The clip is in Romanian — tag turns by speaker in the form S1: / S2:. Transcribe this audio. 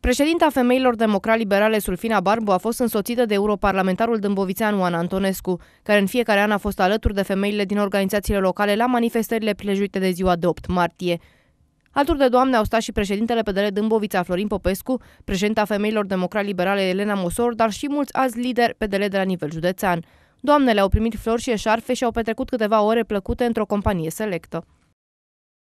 S1: Președinta femeilor democrat-liberale Sulfina Barbu a fost însoțită de europarlamentarul dâmbovițean Oana Antonescu, care în fiecare an a fost alături de femeile din organizațiile locale la manifestările plejuite de ziua de 8 martie. Alături de doamne au stat și președintele PDL Dâmbovița Florin Popescu, președinta femeilor democrat-liberale Elena Mosor, dar și mulți alți lideri PDL de la nivel județean. Doamnele au primit flori și eșarfe și au petrecut câteva ore plăcute într-o companie selectă.